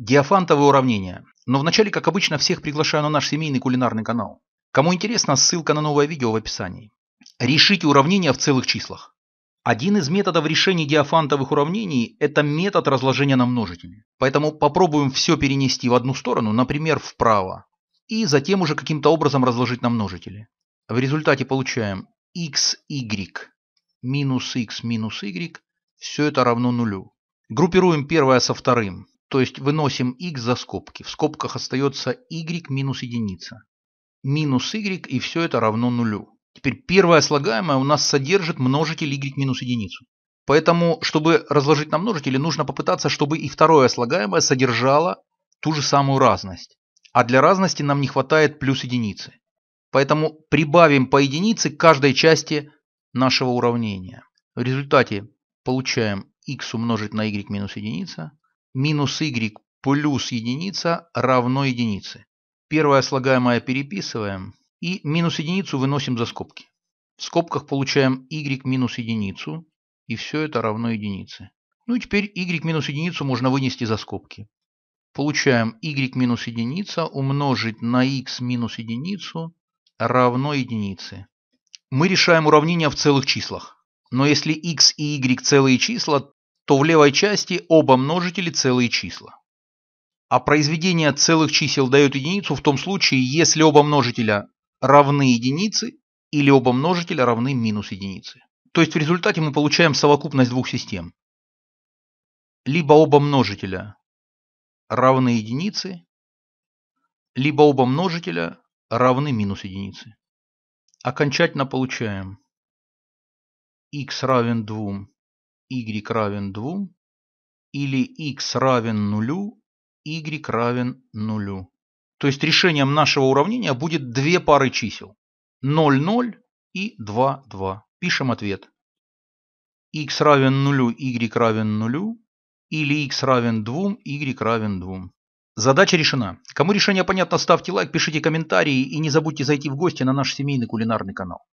Диофантовое уравнение. Но вначале, как обычно, всех приглашаю на наш семейный кулинарный канал. Кому интересно, ссылка на новое видео в описании. Решите уравнение в целых числах. Один из методов решения диафантовых уравнений – это метод разложения на множители. Поэтому попробуем все перенести в одну сторону, например, вправо, и затем уже каким-то образом разложить на множители. В результате получаем xy минус x минус y, все это равно нулю. Группируем первое со вторым. То есть выносим x за скобки. В скобках остается y минус единица. Минус y и все это равно нулю. Теперь первое слагаемое у нас содержит множитель y минус единицу. Поэтому, чтобы разложить на множители, нужно попытаться, чтобы и второе слагаемое содержало ту же самую разность. А для разности нам не хватает плюс единицы. Поэтому прибавим по единице к каждой части нашего уравнения. В результате получаем x умножить на y минус единица минус y плюс единица равно единице. Первое слагаемое переписываем и минус единицу выносим за скобки. В скобках получаем y минус единицу и все это равно единице. Ну и теперь y минус единицу можно вынести за скобки. Получаем y минус единица умножить на x минус единицу равно единице. Мы решаем уравнение в целых числах. Но если x и y целые числа, то в левой части оба множители целые числа. А произведение целых чисел дает единицу в том случае, если оба множителя равны единице или оба множителя равны минус единице. То есть в результате мы получаем совокупность двух систем. Либо оба множителя равны единице, либо оба множителя равны минус единице. Окончательно получаем x равен 2 y равен 2 или x равен 0, y равен 0. То есть решением нашего уравнения будет две пары чисел. 0, 0 и 2, 2. Пишем ответ. x равен 0, y равен 0 или x равен 2, y равен 2. Задача решена. Кому решение понятно, ставьте лайк, пишите комментарии и не забудьте зайти в гости на наш семейный кулинарный канал.